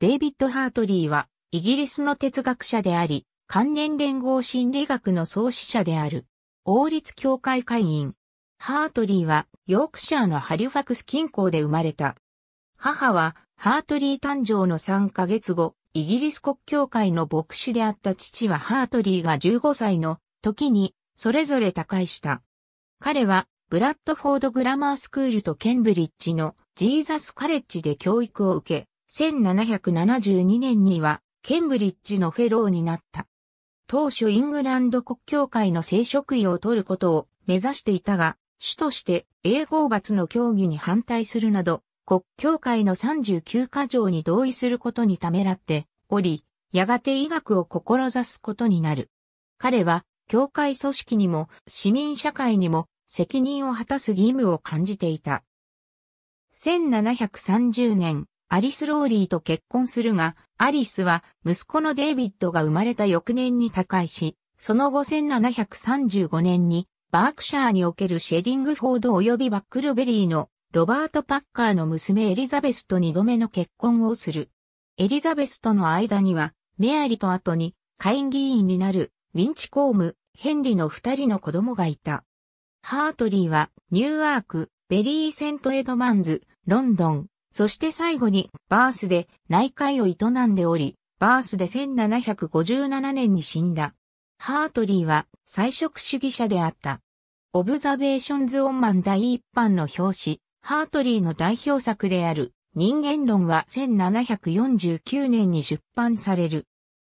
デイビッド・ハートリーは、イギリスの哲学者であり、関連連合心理学の創始者である、王立協会会員。ハートリーは、ヨークシャーのハリファクス近郊で生まれた。母は、ハートリー誕生の3ヶ月後、イギリス国教会の牧師であった父はハートリーが15歳の時に、それぞれ他界した。彼は、ブラッドフォードグラマースクールとケンブリッジのジーザスカレッジで教育を受け、1772年には、ケンブリッジのフェローになった。当初イングランド国教会の聖職位を取ることを目指していたが、主として英語罰の協議に反対するなど、国教会の39か条に同意することにためらっており、やがて医学を志すことになる。彼は、教会組織にも市民社会にも責任を果たす義務を感じていた。1730年、アリス・ローリーと結婚するが、アリスは息子のデイビッドが生まれた翌年に他界し、その後1735年にバークシャーにおけるシェディングフォード及びバックルベリーのロバート・パッカーの娘エリザベスと二度目の結婚をする。エリザベスとの間には、メアリと後に下院議員になるウィンチ・コーム、ヘンリの二人の子供がいた。ハートリーはニューアーク、ベリー・セント・エドマンズ、ロンドン、そして最後に、バースで内海を営んでおり、バースで1757年に死んだ。ハートリーは菜食主義者であった。オブザベーションズ・オンマン第一版の表紙、ハートリーの代表作である人間論は1749年に出版される。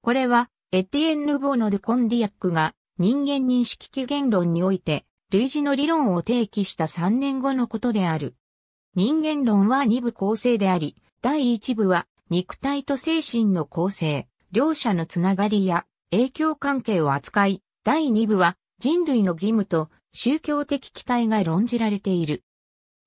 これは、エティエンヌ・ボーノ・デ・コンディアックが人間認識起源論において、類似の理論を提起した3年後のことである。人間論は二部構成であり、第一部は肉体と精神の構成、両者のつながりや影響関係を扱い、第二部は人類の義務と宗教的期待が論じられている。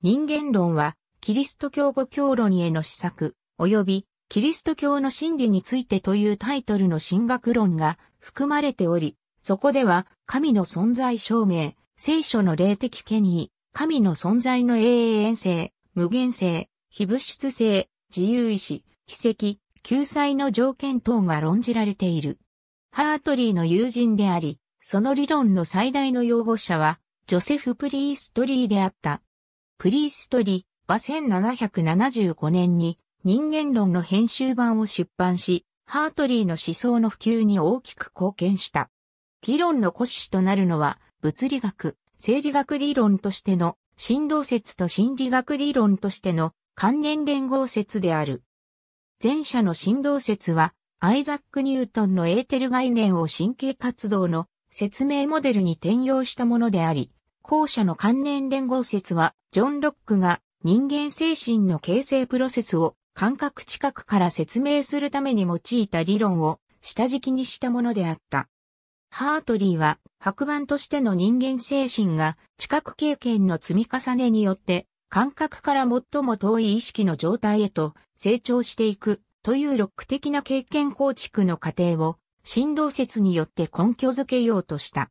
人間論は、キリスト教語教論への施策、及び、キリスト教の真理についてというタイトルの神学論が含まれており、そこでは、神の存在証明、聖書の霊的権威、神の存在の永遠性、無限性、非物質性、自由意志、奇跡、救済の条件等が論じられている。ハートリーの友人であり、その理論の最大の擁護者は、ジョセフ・プリーストリーであった。プリーストリーは1775年に人間論の編集版を出版し、ハートリーの思想の普及に大きく貢献した。議論の骨子となるのは、物理学、生理学理論としての振動説と心理学理論としての関連連合説である。前者の振動説は、アイザック・ニュートンのエーテル概念を神経活動の説明モデルに転用したものであり、後者の関連連合説は、ジョン・ロックが人間精神の形成プロセスを感覚近くから説明するために用いた理論を下敷きにしたものであった。ハートリーは白板としての人間精神が知覚経験の積み重ねによって感覚から最も遠い意識の状態へと成長していくというロック的な経験構築の過程を振動説によって根拠づけようとした。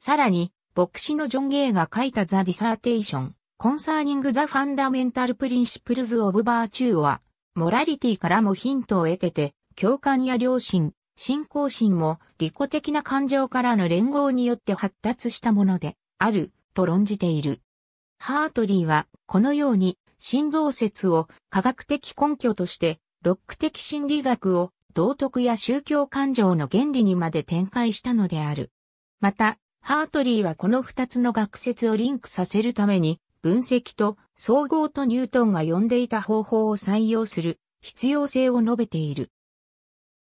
さらに、牧師のジョン・ゲイが書いたザ・ディサーテーション、コンサーニング・ザ・ファンダメンタル・プリンシプルズ・オブ・バーチューは、モラリティからもヒントを得てて、共感や良心、信仰心も利己的な感情からの連合によって発達したものであると論じている。ハートリーはこのように神動説を科学的根拠としてロック的心理学を道徳や宗教感情の原理にまで展開したのである。また、ハートリーはこの二つの学説をリンクさせるために分析と総合とニュートンが呼んでいた方法を採用する必要性を述べている。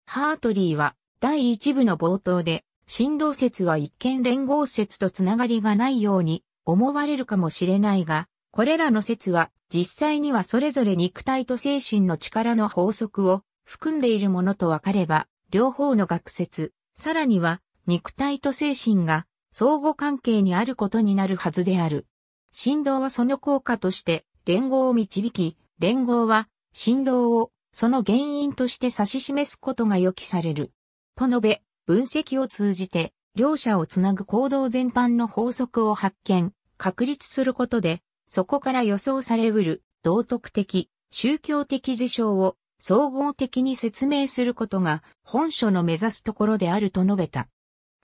ハートリーは第一部の冒頭で、振動説は一見連合説とつながりがないように思われるかもしれないが、これらの説は実際にはそれぞれ肉体と精神の力の法則を含んでいるものとわかれば、両方の学説、さらには肉体と精神が相互関係にあることになるはずである。振動はその効果として連合を導き、連合は振動をその原因として指し示すことが予期される。と述べ、分析を通じて、両者をつなぐ行動全般の法則を発見、確立することで、そこから予想されうる、道徳的、宗教的事象を総合的に説明することが本書の目指すところであると述べた。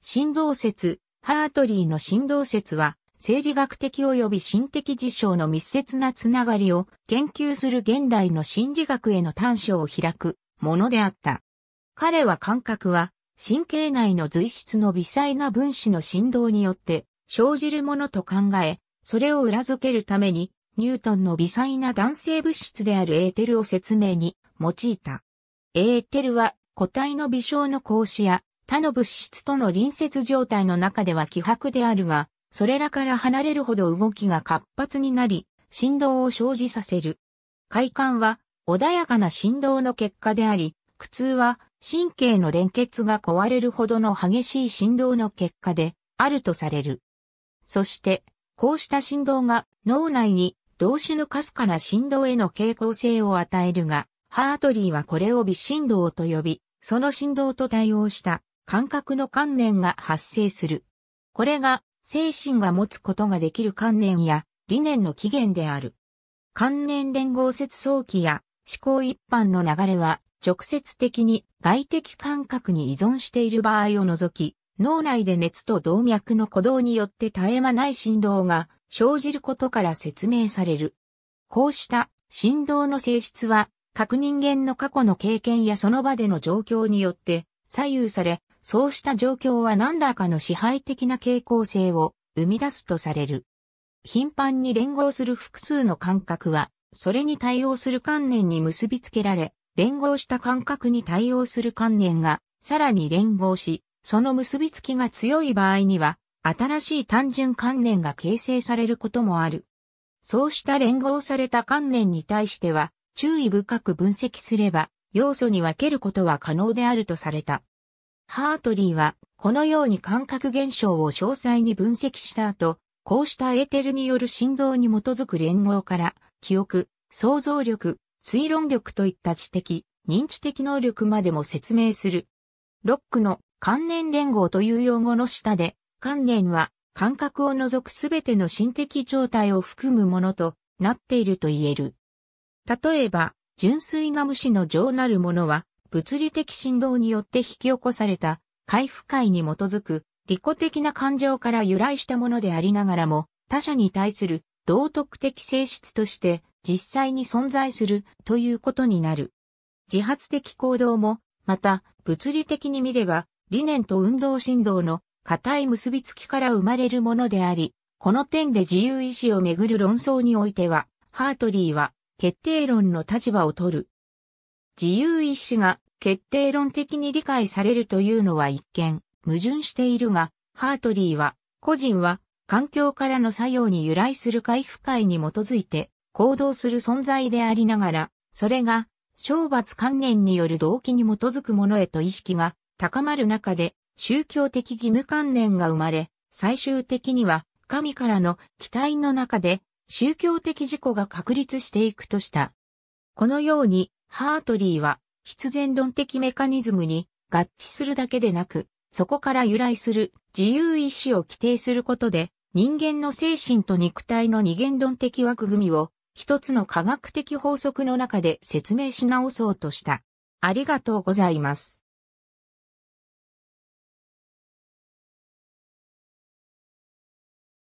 振動説、ハートリーの振動説は生理学的及び心的事象の密接なつながりを研究する現代の心理学への端緒を開くものであった。彼は感覚は神経内の随質の微細な分子の振動によって生じるものと考え、それを裏付けるためにニュートンの微細な弾性物質であるエーテルを説明に用いた。エーテルは個体の微小の格子や他の物質との隣接状態の中では希薄であるが、それらから離れるほど動きが活発になり、振動を生じさせる。快感は穏やかな振動の結果であり、苦痛は神経の連結が壊れるほどの激しい振動の結果であるとされる。そして、こうした振動が脳内に同種のかすかな振動への傾向性を与えるが、ハートリーはこれを微振動と呼び、その振動と対応した感覚の観念が発生する。これが精神が持つことができる観念や理念の起源である。観念連合説想起や思考一般の流れは直接的に外的感覚に依存している場合を除き、脳内で熱と動脈の鼓動によって絶え間ない振動が生じることから説明される。こうした振動の性質は各人間の過去の経験やその場での状況によって左右されそうした状況は何らかの支配的な傾向性を生み出すとされる。頻繁に連合する複数の感覚は、それに対応する観念に結びつけられ、連合した感覚に対応する観念が、さらに連合し、その結びつきが強い場合には、新しい単純観念が形成されることもある。そうした連合された観念に対しては、注意深く分析すれば、要素に分けることは可能であるとされた。ハートリーは、このように感覚現象を詳細に分析した後、こうしたエーテルによる振動に基づく連合から、記憶、想像力、推論力といった知的、認知的能力までも説明する。ロックの関連連合という用語の下で、関連は感覚を除くすべての心的状態を含むものとなっていると言える。例えば、純粋な無視の情なるものは、物理的振動によって引き起こされた、回復界に基づく、利己的な感情から由来したものでありながらも、他者に対する道徳的性質として実際に存在するということになる。自発的行動も、また物理的に見れば理念と運動振動の固い結びつきから生まれるものであり、この点で自由意志をめぐる論争においては、ハートリーは決定論の立場を取る。自由意志が決定論的に理解されるというのは一見矛盾しているが、ハートリーは、個人は環境からの作用に由来する回復界に基づいて行動する存在でありながら、それが懲罰観念による動機に基づくものへと意識が高まる中で宗教的義務観念が生まれ、最終的には神からの期待の中で宗教的事故が確立していくとした。このように、ハートリーは、必然論的メカニズムに合致するだけでなく、そこから由来する自由意志を規定することで、人間の精神と肉体の二元論的枠組みを一つの科学的法則の中で説明し直そうとした。ありがとうございます。